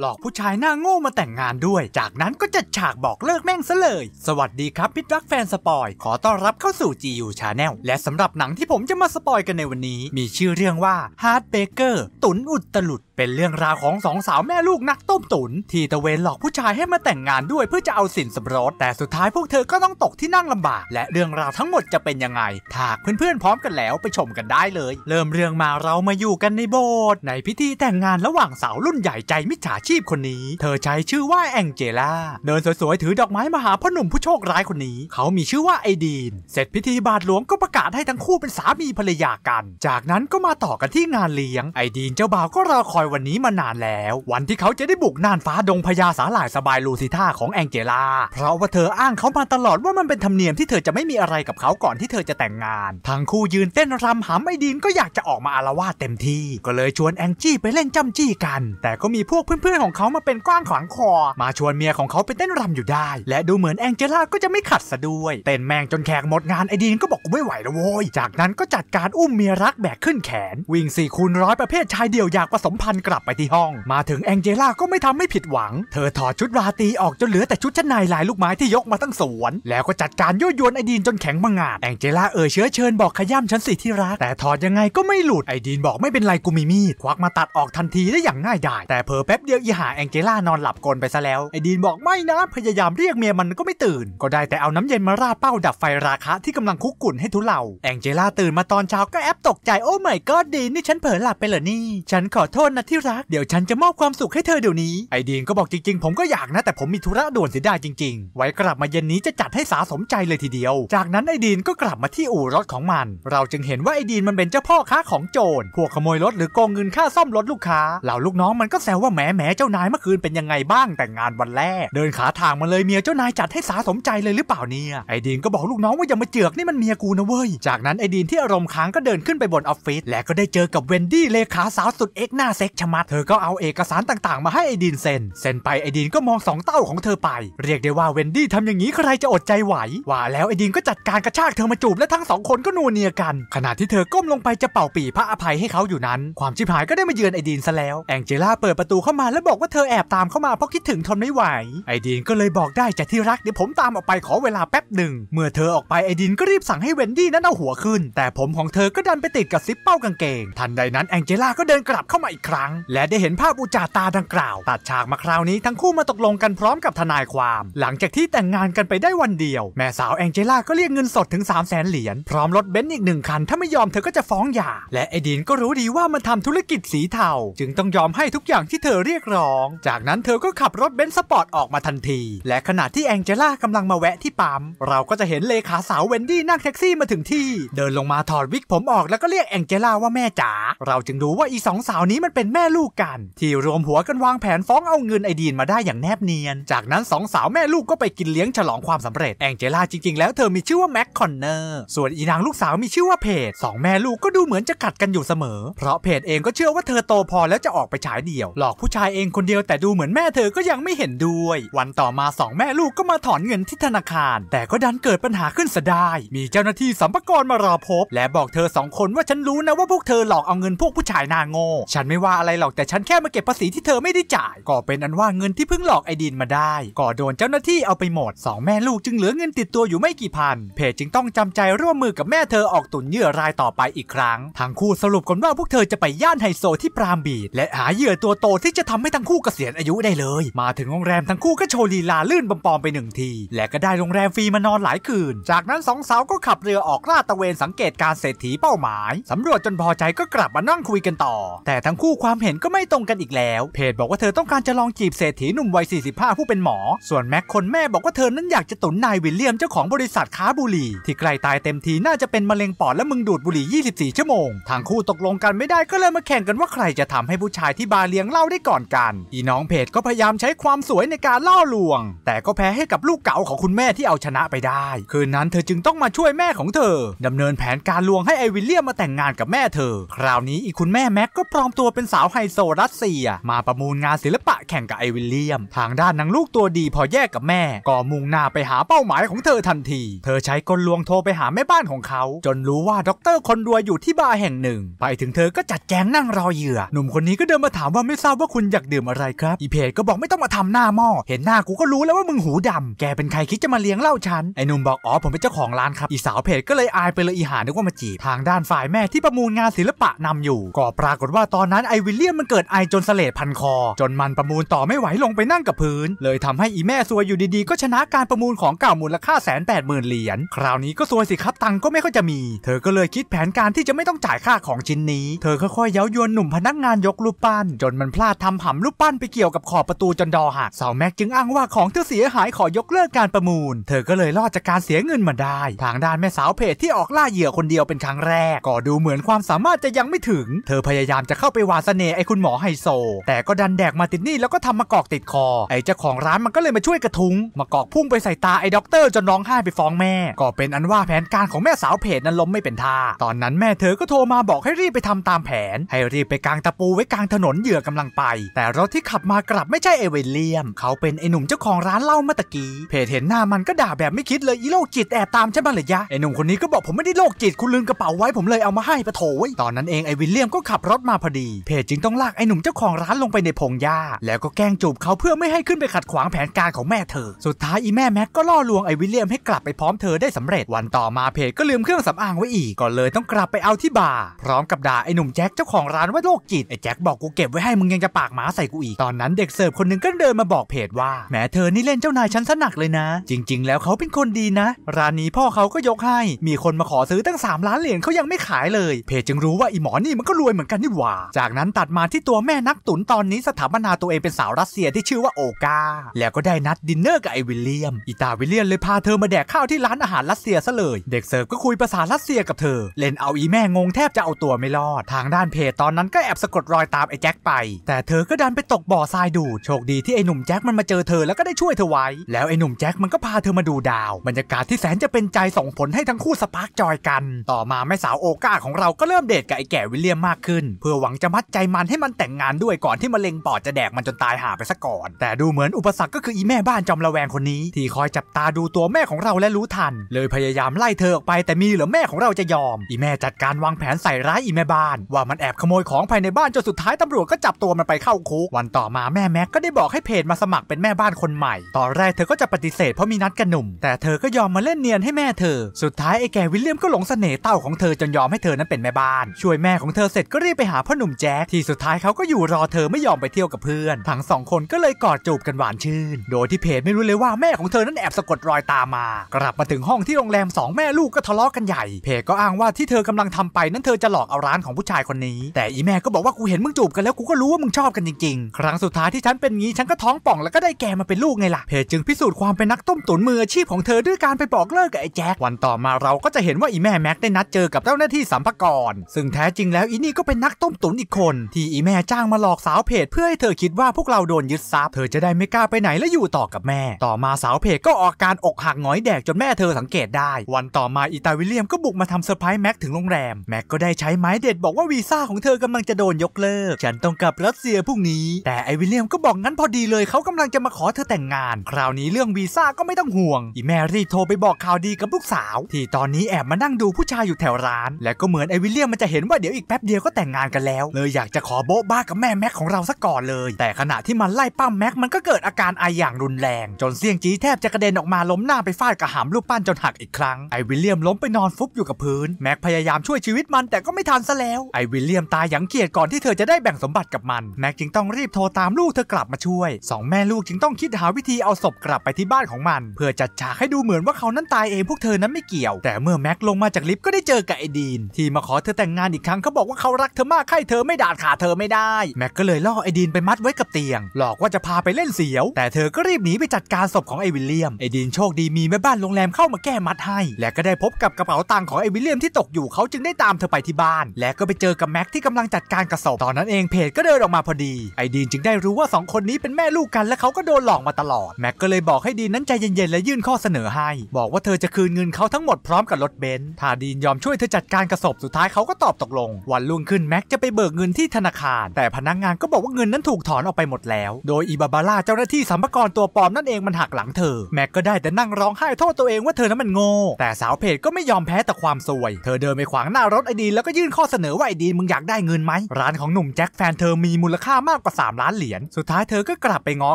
หลอกผู้ชายหน้าโง่มาแต่งงานด้วย จากนั้นก็จัดฉากบอกเลิกแม่งซะเลย สวัสดีครับพิตรักแฟนสปอยขอต้อนรับเข้าสู่ GU Channel และสำหรับหนังที่ผมจะมาสปอยกันในวันนี้ มีชื่อเรื่องว่า h ์ a r บ Baker ตุนอุดตลุดเป็นเรื่องราวของสองสาวแม่ลูกนักต้มตุน ที่ตะเวนหลอกผู้ชายให้มาแต่งงานด้วยเพื่อจะเอาสินสมรสแต่สุดท้ายพวกเธอก็ต้องตกที่นั่งลำบากและเรื่องราวทั้งหมดจะเป็นยังไงถากเพื่อนๆพร้อมกันแล้วไปชมกันได้เลย เริ่มเรื่องมาเรามาอยู่กันในโบสถ์ในพิธีแต่งงานระหว่างสาวรุ่นใหญ่ใจมิจฉาชีพคนนี้ เธอใช้ชื่อว่าแองเจล่าเดินสวยๆถือดอกไม้มาหาพ่อหนุ่มผู้โชคร้ายคนนี้ เขามีชื่อว่าไอดีน เสร็จพิธีบาทหลวงก็ประกาศให้ทั้งคู่เป็นสามีภรรยากัน จากนั้นก็มาต่อกันที่งานเลี้ยง ไอดีนเจ้าบ่าวก็รอคอยวันนี้มานานแล้ว วันที่เขาจะได้บุกน่านฟ้าดงพญาสาหร่ายสบายลูซิท่าของแองเจล่าเพราะว่าเธออ้างเขามาตลอดว่ามันเป็นธรรมเนียมที่เธอจะไม่มีอะไรกับเขาก่อนที่เธอจะแต่งงาน ทั้งคู่ยืนเต้นรำหำไอดีนก็อยากจะออกมาอารวาสเต็มที่ ก็เลยชวนแองจี้ไปเล่นจ้ำจี้กัน แต่ก็มีพวกเพื่อนอนของเขามาเป็นกว้างขวางคอ มาชวนเมียของเขาไปเต้นรำอยู่ได้ และดูเหมือนแองเจล่าก็จะไม่ขัดซะด้วย เต้นแมงจนแขกหมดงาน ไอดีนก็บอกกูไม่ไหวแล้วโว้ยจากนั้นก็จัดการอุ้มเมียรักแบกขึ้นแขน วิ่งสี่คูณร้อยประเภทชายเดี่ยว อยากผสมพันธ์กลับไปที่ห้อง มาถึงแองเจล่าก็ไม่ทำให้ผิดหวัง เธอถอดชุดราตรีออกจนเหลือแต่ชุดชั้นในลายลูกไม้ที่ยกมาตั้งสวนแล้วก็จัดการยั่วยวนไอดีนจนแข็งมังอาจแองเจล่าเอ่ยเชื้อเชิญบอกขย้ำฉันสิที่รักแต่ถอดยังไงก็ไม่หลุดไอดีนบอกไม่เป็นไรกูมีมีดควักมาตัดออกทันทีได้อย่างง่ายดาย แต่เพอแป๊บเดียวอีหาแองเจล่านอนหลับกลนไปซะแล้วไอ้ดีนบอกไม่นะพยายามเรียกเมียมันก็ไม่ตื่น ก็ได้แต่เอาน้ำเย็นมาราดเป้าดับไฟราคะที่กำลังคุกกุ่นให้ทุเลา แองเจล่าตื่นมาตอนเช้าก็แอบตกใจ โอ้ไม่ก็ดีนนี่ฉันเผลอหลับไปเหรอนี่ ฉันขอโทษนะที่รักเดี๋ยวฉันจะมอบความสุขให้เธอเดี๋ยวนี้ไอ้ดีนก็บอกจริงๆผมก็อยากนะ แต่ผมมีธุระด่วนเสียดายจริงๆ ไว้กลับมาเย็นนี้จะจัดให้สาสมใจเลยทีเดียว จากนั้นไอ้ดีนก็กลับมาที่อู่รถของมัน เราจึงเห็นว่าไอ้ดีนมันเป็นเจ้าพ่อค้าของโจรพวกขโมยรถหรือโกงเงินค่าซ่อมรถลูกค้าเหล่าลูกน้องมันก็แซวว่าแหมแเจ้านายเมื่อคืนเป็นยังไงบ้างแต่งงานวันแรก เดินขาทางมาเลยเมียเจ้านายจัดให้สาสมใจเลยหรือเปล่าเนี่ยไอดีนก็บอกลูกน้องว่าอย่ามาเจือกนี่มันเมียกูนะเว้ยจากนั้นไอดีนที่อารมณ์ค้างก็เดินขึ้นไปบนออฟฟิศและก็ได้เจอกับเวนดี้เลขาสาวสุดเอกหน้าเซ็กชมัดเธอก็เอาเอกสารต่าง ๆ มาให้ไอดีนเซ็นเซ็นไปไอดีนก็มองสองเต้าของเธอไปเรียกได้ว่าเวนดี้ทำอย่างนี้ใครจะอดใจไหวว่าแล้วไอดีนก็จัดการกระชากเธอมาจูบและทั้งสองคนก็นูเนียกันขณะที่เธอก้มลงไปจะเป่าปีพระอภัยให้เขาอยู่นั้น ความชิบหายก็ได้มาเยือนไอดีนซะแล้วแองเจล่าเปิดประตูเข้ามาแลวบอกว่าเธอแอบตามเข้ามาเพราะคิดถึงทนไม่ไหวไอดีนก็เลยบอกได้จากที่รักเดี๋ยวผมตามออกไปขอเวลาแป๊บหนึ่งเมื่อเธอออกไปไอดีนก็รีบสั่งให้เวนดี้นั้นเอาหัวขึ้น แต่ผมของเธอก็ดันไปติดกับซิปเป้ากางเกง ทันใดนั้นแองเจล่าก็เดินกลับเข้ามาอีกครั้ง และได้เห็นภาพอุจาตาดังกล่าว ตัดฉากมาคราวนี้ทั้งคู่มาตกลงกันพร้อมกับทนายความ หลังจากที่แต่งงานกันไปได้วันเดียว แม่สาวแองเจล่าก็เรียกเงินสดถึง3 0 0แสนเหรียญพร้อมรถเบนซ์อีกหนึ่งคัน ถ้าไม่ยอมเธอก็จะฟ้องหย่าและไอดีนก็รู้ดีว่ามันทำธุรกิจสีเทาจึงต้องยอมให้ทุกอย่างที่เธอเรียกร้องจากนั้นเธอก็ขับรถเบนซ์สปอร์ตออกมาทันที และขณะที่แองเจล่ากำลังมาแวะที่ปั๊มเราก็จะเห็นเลขาสาวเวนดี้นั่งแท็กซี่มาถึงที่ เดินลงมาถอดวิกผมออกแล้วก็เรียกแองเจล่าว่าแม่จ๋าเราจึงรู้ว่าอีสองสาวนี้มันเป็นแม่ลูกกัน ที่รวมหัวกันวางแผนฟ้องเอาเงินไอดีนมาได้อย่างแนบเนียน จากนั้นสองสาวแม่ลูกก็ไปกินเลี้ยงฉลองความสำเร็จแองเจล่าจริงๆ แล้วเธอมีชื่อว่าแม็กคอนเนอร์ส่วนอีนางลูกสาวมีชื่อว่าเพจสองแม่ลูกก็ดูเหมือนจะขัดกันอยู่เสมอ เพราะเพจเองก็เชื่อว่าเธอโตพอแล้วจะออกไปฉายเดี่ยว หลอกผู้ชายเององคนเดียวแต่ดูเหมือนแม่เธอก็ยังไม่เห็นด้วย วันต่อมา2แม่ลูกก็มาถอนเงินที่ธนาคาร แต่ก็ดันเกิดปัญหาขึ้นซะได้มีเจ้าหน้าที่สัมภาระมารอพบและบอกเธอสองคนว่าฉันรู้นะว่าพวกเธอหลอกเอาเงินพวกผู้ชายนางโง่ฉันไม่ว่าอะไรหรอกแต่ฉันแค่มาเก็บภาษีที่เธอไม่ได้จ่ายก็เป็นอันว่าเงินที่เพิ่งหลอกไอดินมาได้ก็โดนเจ้าหน้าที่เอาไปหมด 2 แม่ลูกจึงเหลือเงินติดตัวอยู่ไม่กี่พันเพจจึงต้องจำใจร่วมมือกับแม่เธอออกตุนเหยื่อรายต่อไปอีกครั้งทั้งคู่สรุปกันว่าพวกเธอจะไปย่านไฮโซที่ปรามบีดและหาเหยื่อตัวโตที่จะทำให้ทั้งคู่เกษียณอายุได้เลย มาถึงโรงแรมทั้งคู่ก็โชว์ลีลาลื่นบอมปอมไปหนึ่งที และก็ได้โรงแรมฟรีมานอนหลายคืน จากนั้นสองสาว ก็ขับเรือออกลาดตะเวนสังเกตการเศรษฐีเป้าหมาย สำรวจจนพอใจก็กลับมานั่งคุยกันต่อ แต่ทั้งคู่ความเห็นก็ไม่ตรงกันอีกแล้ว เพจบอกว่าเธอต้องการจะลองจีบเศรษฐีหนุ่มวัย45 ผู้เป็นหมอ ส่วนแม็กคนแม่บอกว่าเธอนั้นอยากจะตุนนายวิลเลียมเจ้าของบริษัทค้าบุหรี่ที่ใกล้ตายเต็มทีน่าจะเป็นมะเร็งปอดและมึงดูดบุหรี่24ชั่วโมงทางคู่ตกลงกันไม่ได้ก็เลยมาแข่งกันว่าใครจะทำให้ผู้ชายที่บาเลี้ยงเล่าได้ก่อนกันอีน้องเพจก็พยายามใช้ความสวยในการล่อลวงแต่ก็แพ้ให้กับลูกเก๋าของคุณแม่ที่เอาชนะไปได้ คืนนั้นเธอจึงต้องมาช่วยแม่ของเธอ ดำเนินแผนการลวงให้ไอวิลเลียมมาแต่งงานกับแม่เธอ คราวนี้อีคุณแม่แม็ก ก็ปลอมตัวเป็นสาวไฮโซรัสเซีย มาประมูลงานศิลปะแข่งกับไอวิลเลียม ทางด้านนางลูกตัวดีพอแยกกับแม่ ก็มุ่งหน้าไปหาเป้าหมายของเธอทันที เธอใช้กลลวงโทรไปหาแม่บ้านของเขา จนรู้ว่าด็อกเตอร์คนรวยอยู่ที่บาร์แห่งหนึ่ง ไปถึงเธอก็จัดแจงนั่งรอเหยื่อ หนุ่มคนนี้ก็เดินมาถามว่าไม่ทราบว่าคุณอยากากดื่มอะไรครับอีเพจก็บอกไม่ต้องมาทำหน้าหม้อเห็นหน้ากูก็รู้แล้วว่ามึงหูดำ แกเป็นใครคิดจะมาเลี้ยงเล่าฉันไอ้หนุ่มบอกอ๋อผมเป็นเจ้าของร้านครับอีสาวเพจก็เลยอายไปเลยอีหานึกว่ามาจีบทางด้านฝ่ายแม่ที่ประมูลงานศิลปะนำอยู่ก็ปรากฏว่าตอนนั้นไอวิลเลียมมันเกิดไอจนเสลดพันคอ จนมันประมูลต่อไม่ไหวลงไปนั่งกับพื้นเลยทำให้อีแม่ซวยอยู่ดีๆก็ชนะการประมูลของเก่ามูลค่าแสนแปดหมื่นเหรียญคราวนี้ก็ซวยสิครับตังก็ไม่ค่อยจะมี เธอก็เลยคิดแผนการที่จะไม่ต้องจ่ายค่าของชิ้นนี้เธอค่อยๆเย้ายวนหนุ่มพนักงานยกรูปปั้นจนมันพลาดทำหำรูปปั้นไปเกี่ยวกับขอบประตูจนดอหักสาวแม็กจึงอ้างว่าของเธอเสียหายขอยกเลิกการประมูล เธอก็เลยรอดจากการเสียเงินมาได้ ทางด้านแม่สาวเพจที่ออกล่าเหยื่อคนเดียวเป็นครั้งแรก ก็ดูเหมือนความสามารถจะยังไม่ถึง เธอพยายามจะเข้าไปวาสเน่ไอคุณหมอไฮโซ แต่ก็ดันแดกมาติดนี่แล้วก็ทำมากอกติดคอ ไอเจ้าของร้านมันก็เลยมาช่วยกระทุงมากอกพุ่งไปใส่ตาไอด็อกเตอร์จนร้องไห้ไปฟ้องแม่ ก็เป็นอันว่าแผนการของแม่สาวเพจนั้นล้มไม่เป็นท่าตอนนั้นแม่เธอก็โทรมาบอกให้รีบไปทำตามแผนให้รีบไปกางตะปูไว้กลางถนนเหยื่อกำลังไปแต่แต่รถที่ขับมากลับไม่ใช่เอเวเลียม เขาเป็นไอหนุ่มเจ้าของร้านเหล้าเมื่อกี้ เพจเห็นหน้ามันก็ด่าแบบไม่คิดเลย อีโรคจิตแอบตามใช่ไหมเือยะไอหนุ่มคนนี้ก็บอกผมไม่ได้โรคจิตคุณลืมกระเป๋าไว้ผมเลยเอามาให้ปะโถยตอนนั้นเองไอวิลเลียมก็ขับรถมาพอดี เพจจึงต้องลากไอหนุ่มเจ้าของร้านลงไปในพงหญ้าแล้วก็แกล้งจูบเขาเพื่อไม่ให้ขึ้นไปขัดขวางแผนการของแม่เธอ สุดท้ายอีแม่แม็กก็ล่อลวงไอวิลเลียมให้กลับไปพร้อมเธอได้สำเร็จวันต่อมาเพจก็ลืมเครื่องสำอางไว้อีกก็เลยต้องกลับไปเอาที่บาร์พร้อมกับด่าไอหนุ่มแจ็คเจ้าของร้านว่าโลกจิตไอแจ็คบอกกูเก็บไว้ให้มึงยังจะปากหมาใส่กูอีกตอนนั้นเด็กเสิร์ฟคนนึงก็เดินมาบอกเพจว่า แม้เธอนี่เล่นเจ้านายฉันสนักเลยนะ จริงๆแล้วเขาเป็นคนดีนะร้านนี้พ่อเขาก็ยกให้ มีคนมาขอซื้อตั้ง3ล้านเหรียญเขายังไม่ขายเลยเพจจึงรู้ว่าอีหมอนี่มันก็รวยเหมือนกันนี่หว่า จากนั้นตัดมาที่ตัวแม่นักตุนตอนนี้สถาปนาตัวเองเป็นสาวรัสเซียที่ชื่อว่าโอกาแล้วก็ได้นัดดินเนอร์กับไอวิลเลียมอีตาวิลเลียมเลยพาเธอมาแดกข้าวที่ร้านอาหารรัสเซียซะเลย เด็กเสิร์ฟก็คุยภาษารัสเซียกับเธอ เล่นเอาอีแม่งงแทบจะเอาตัวไม่รอดทางด้านเพจตอนนั้นก็แอบสะกดรอยตามไอแจ็คไปแต่เธอก็ันไปตกบ่อทรายดูดโชคดีที่ไอ้หนุ่มแจ็คมันมาเจอเธอแล้วก็ได้ช่วยเธอไว้ แล้วไอ้หนุ่มแจ็คมันก็พาเธอมาดูดาวบรรยากาศที่แสนจะเป็นใจส่งผลให้ทั้งคู่สปาร์กจอยกัน ต่อมาแม่สาวโอกาของเราก็เริ่มเดทกับไอ้แก่วิลเลียมมากขึ้น เพื่อหวังจะมัดใจมันให้มันแต่งงานด้วยก่อนที่มะเร็งปอดจะแดกมันจนตายหาไปซะก่อน แต่ดูเหมือนอุปสรรคก็คืออีแม่บ้านจอมระแวงคนนี้ที่คอยจับตาดูตัวแม่ของเราและรู้ทัน เลยพยายามไล่เธอออกไปแต่มีเหลือแม่ของเราจะยอมอีแม่จัดการวางแผนใส่ร้ายอีแม่บ้านว่ามันแอบขโมยของภายในบ้านจนสุดท้ายตำรวจก็จับตัวมันไปเข้าคุกวันต่อมาแม่แม็กก็ได้บอกให้เพจมาสมัครเป็นแม่บ้านคนใหม่ ตอนแรกเธอก็จะปฏิเสธเพราะมีนัดกับหนุ่ม แต่เธอก็ยอมมาเล่นเนียนให้แม่เธอ สุดท้ายไอ้แก วิลเลียมก็หลงเสน่ห์เต้าของเธอจนยอมให้เธอนั้นเป็นแม่บ้าน ช่วยแม่ของเธอเสร็จก็รีบไปหาพ่อหนุ่มแจ๊คที่สุดท้ายเขาก็อยู่รอเธอไม่ยอมไปเที่ยวกับเพื่อน ทั้งสองคนก็เลยกอดจูบกันหวานชื่น โดยที่เพจไม่รู้เลยว่าแม่ของเธอนั้นแอบสะกดรอยตามมากลับมาถึงห้องที่โรงแรม 2 แม่ลูกก็ทะเลาะกันใหญ่ เพจก็อ้างว่าที่เธอกำลังทำไปนั้นเธอจะหลอกเอาร้านของผู้ชายคนนี้ แต่อีแม่ก็บอกว่ากูเห็นมึงจูบกันแล้วกูก็รู้ว่ามึงชอบกันจริงริงครั้งสุดท้ายที่ฉันเป็นงี้ฉันก็ท้องป่องแล้วก็ได้แกมาเป็นลูกไงล่ะเพจจึงพิสูจน์ความเป็นนักต้มตุ๋นมืออาชีพของเธอด้วยการไปบอกเลิกกับไอ้แจ็ควันต่อมาเราก็จะเห็นว่าอีแม่แม็กได้นัดเจอกับเจ้าหน้าที่สัมภาระซึ่งแท้จริงแล้วอีนี่ก็เป็นนักต้มตุ๋นอีกคน ที่อีแม่จ้างมาหลอกสาวเพจเพื่อให้เธอคิดว่าพวกเราโดนยึดทรัพย์เธอจะได้ไม่กล้าไปไหนและอยู่ต่อกับแม่ ต่อมาสาวเพจก็ออกการอกหักหงอยแดกจนแม่เธอสังเกตได้ วันต่อมาอีตาวิลเลียมก็บุกมาทำเซอร์ไพรส์แม็กถึงโรงแรมแม็กก็ได้ใช้ไม้เด็ดบอกว่าวีซ่าของเธอกำลังจะโดนยกเลิก ฉันต้องกลับรัสเซียพรุ่งนี้แต่ไอวิลเลียมก็บอก งั้นพอดีเลยเขากำลังจะมาขอเธอแต่งงาน คราวนี้เรื่องวีซ่าก็ไม่ต้องห่วง อีแมรี่โทรไปบอกข่าวดีกับลูกสาว ที่ตอนนี้แอบมานั่งดูผู้ชายอยู่แถวร้าน และก็เหมือนไอวิลเลียมมันจะเห็นว่าเดี๋ยวอีกแป๊บเดียวก็แต่งงานกันแล้ว เลยอยากจะขอโบ๊ะบ้ากับแม่แม็กของเราสัก่อนเลย แต่ขณะที่มันไล่ปั้มแม็กมันก็เกิดอาการไออย่างรุนแรง จนเสี่ยงจีแทบจะกระเด็นออกมาล้มหน้าไปฟาดกระหามลูกปั้นจนหักอีกครั้งไอวิลเลียมล้มไปนอนฟุบอยู่กับพื้นแม็กพยายามช่วยชีวิตมัน แต่ก็ไม่ทันซะแล้วไอวิลเลียมตายอย่างเกียด ก่อนที่เธอจะได้แบ่งสมบัติกับมันแม็กจึงต้องรีบโทรตามลูก เธอกลับมาช่วย สองแม่ลูก จึงต้องคิดหาวิธีเอาศพกลับไปที่บ้านของมัน เพื่อจัดฉากให้ดูเหมือนว่าเขานั้นตายเองพวกเธอนั้นไม่เกี่ยวแต่เมื่อแม็กลงมาจากลิฟต์ก็ได้เจอกับไอดีนที่มาขอเธอแต่งงานอีกครั้งเขาบอกว่าเขารักเธอมากใครเธอไม่ด่าขาเธอไม่ได้แม็กก็เลยล่อไอดีนไปมัดไว้กับเตียงหลอกว่าจะพาไปเล่นเสียว แต่เธอก็รีบหนีไปจัดการศพของไอวิลเลียมไอดีนโชคดีมีแม่บ้านโรงแรมเข้ามาแก้มัดให้ และก็ได้พบกับกระเป๋าตังค์ของไอวิลเลียมที่ตกอยู่เขาจึงได้ตามเธอไปที่บ้าน และก็ไปเจอกับแม็กที่กำลังจัดการกระสอบตอนนั้นเองเพจก็เดินออกมาพอดีไอดีนจึงได้รู้ว่า2คนนี้เป็นแม่ลูกกันและเขาก็โดนหลอกมาตลอดแม็กก็เลยบอกให้ดีนนั้นใจเย็นๆและยื่นข้อเสนอให้ บอกว่าเธอจะคืนเงินเขาทั้งหมดพร้อมกับรถเบนซ์ถ้าดีนยอมช่วยเธอจัดการกระสบสุดท้ายเขาก็ตอบตกลง วันรุ่งขึ้นแม็กจะไปเบิกเงินที่ธนาคาร แต่พนักงานก็บอกว่าเงินนั้นถูกถอนออกไปหมดแล้วโดยอีบาบาร่าเจ้าหน้าที่สัมภารรตัวปลอมนั่นเองมันหักหลังเธอแม็กก็ได้แต่นั่งร้องไห้โทษตัวเองว่าเธอนั้นมันโง่แต่สาวเพจก็ไม่ยอมแพ้แต่ความซวย เธอเดินไปขวางหน้ารถไอดีนแล้วก็ยื่นข้อเสนอว่าไอดีนมึงอยากได้เงินไหมร้านของหนุ่มแจ็คแฟนเธอมีมูลค่ามาากกว่า3ล้านเหรียญ สุดท้ายเธอก็กลับไปง้อ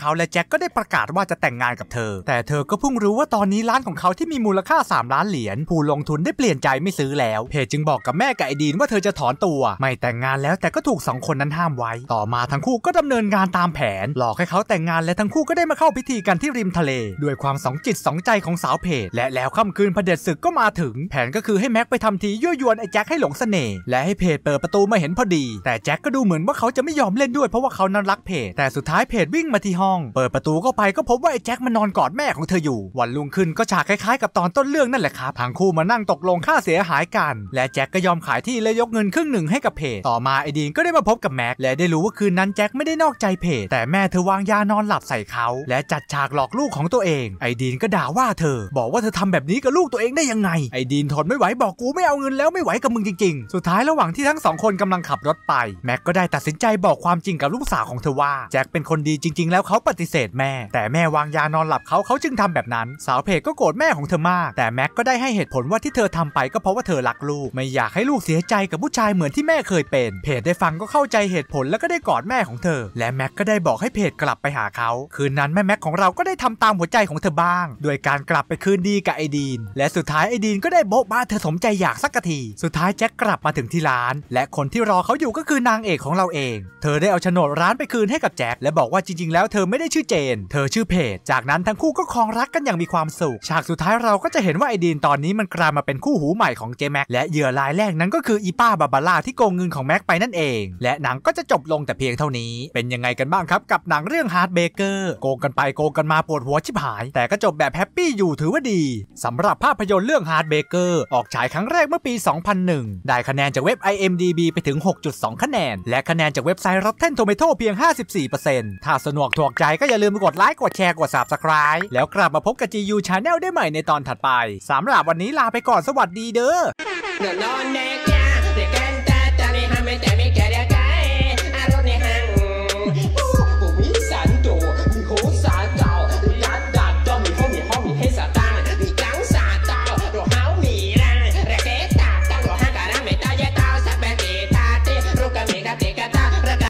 เขาและแจ็คก็ได้ประกาศว่าจะแต่งงานกับเธอ แต่เธอก็เพิ่งรู้ว่าตอนนี้ร้านของเขาที่มีมูลค่า3ล้านเหรียญผู้ลงทุนได้เปลี่ยนใจไม่ซื้อแล้ว เพจจึงบอกกับแม่กับไอดีนว่าเธอจะถอนตัวไม่แต่งงานแล้วแต่ก็ถูก2คนนั้นห้ามไว้ ต่อมาทั้งคู่ก็ดำเนินงานตามแผน หลอกให้เขาแต่งงานและทั้งคู่ก็ได้มาเข้าพิธีกันที่ริมทะเลด้วยความสองจิตสองใจของสาวเพจและแล้วค่ำคืนพเด็จศึกก็มาถึง แผนก็คือให้แม็กไปทำทียั่วยวนไอ้แจ็คให้หลงเสน่ห์และให้เพจเปิดประตูมาเห็นพอดี แต่แจ็คก็ดูเหมือนว่าเขาจะไม่ยอมเล่นด้วยเพว่าเขานั้นรักเพจแต่สุดท้ายเพจวิ่งมาที่ห้อง เปิดประตูเข้าไปก็พบว่าไอ้แจ็คมันนอนกอดแม่ของเธออยู่ วันลุงขึ้นก็ฉากคล้าย ๆกับตอนต้นเรื่องนั่นแหละครับทังคู่มานั่งตกลงค่าเสียหายกัน และแจ็คก็ยอมขายที่และยกเงินครึ่งหนึ่งให้กับเพจต่อมาไอ้ดีนก็ได้มาพบกับแม็ก และได้รู้ว่าคืนนั้นแจ็คไม่ได้นอกใจเพจแต่แม่เธอวางยานอนหลับใส่เขา และจัดฉากหลอกลูกของตัวเองไอ้ดีนก็ด่าว่าเธอ บอกว่าเธอทำแบบนี้กับลูกตัวเองได้ยังไงไอ้ดีนทนไม่ไหวบอกกูไม่เอาเงินแล้วไม่ไหวกับมึงจริงๆ สุดท้ายระหว่างที่ทั้งสองคนกำลังขับรถไปแม็กก็ได้ตัดสินใจบอกความจริงกับลูกสาวของเธอว่าแจ็คเป็นคนดีจริง ๆ แล้วเขาปฏิเสธแม่ แต่แม่วางยานอนหลับเขาเขาจึงทำแบบนั้น สาวเพจก็โกรธแม่ของเธอมาก แต่แม็กก็ได้ให้เหตุผลว่าที่เธอทำไปก็เพราะว่าเธอรักลูกไม่อยากให้ลูกเสียใจกับผู้ชายเหมือนที่แม่เคยเป็น เพจได้ฟังก็เข้าใจเหตุผลแล้วก็ได้กอดแม่ของเธอ และแม็กก็ได้บอกให้เพจกลับไปหาเขาคืนนั้นแม่แม็กของเราก็ได้ทำตามหัวใจของเธอบ้างโดยการกลับไปคืนดีกับไอดีนและสุดท้ายไอดีนก็ได้โบ๊ะบ้าเธอสมใจอยากสักทีสุดท้ายแจ็คกลับมาถึงที่ร้านและคนที่รอเขาอยู่ก็คือนางเอกของเราเอง เธอได้เอาโฉนนดร้านไปคืนให้กับแจ็คและบอกว่าจริงๆ แล้วเธอไม่ได้ชื่อเจน เธอชื่อเพจจากนั้นทั้งคู่ก็คลองรักกันอย่างมีความสุขฉากสุดท้ายเราก็จะเห็นว่าไอดีนตอนนี้มันกลายมาเป็นคู่หูใหม่ของเจแม็ก และเหยื่อรายแรกนั้นก็คืออีป้าบาบาร่าที่โกงเงินของแม็กไปนั่นเอง และหนังก็จะจบลงแต่เพียงเท่านี้ เป็นยังไงกันบ้างครับกับหนังเรื่องฮาร์ดเบเกอร์โกงกันไปโกงกันมาปวดหัวชิบหาย แต่ก็จบแบบแฮปปี้อยู่ถือว่าดีสำหรับภาพยนตร์เรื่องฮาร์ดเบเกอร์ออกฉายครั้งแรกเมื่อปี 2001 ได้คะแนนจากเว็บ IMDb ไปถึง6.2คะแนนและคะแนนจากเว็บไซต์ Rotten Tomatoes t ท m a เพียง 54%ถ้าสนุกถูกใจก็อย่าลืมกดไลค์ กดแชร์ กด Subscribe แล้วกลับมาพบกับ GU Channel ได้ใหม่ในตอนถัดไป สำหรับวันนี้ลาไปก่อน สวัสดีเด้อ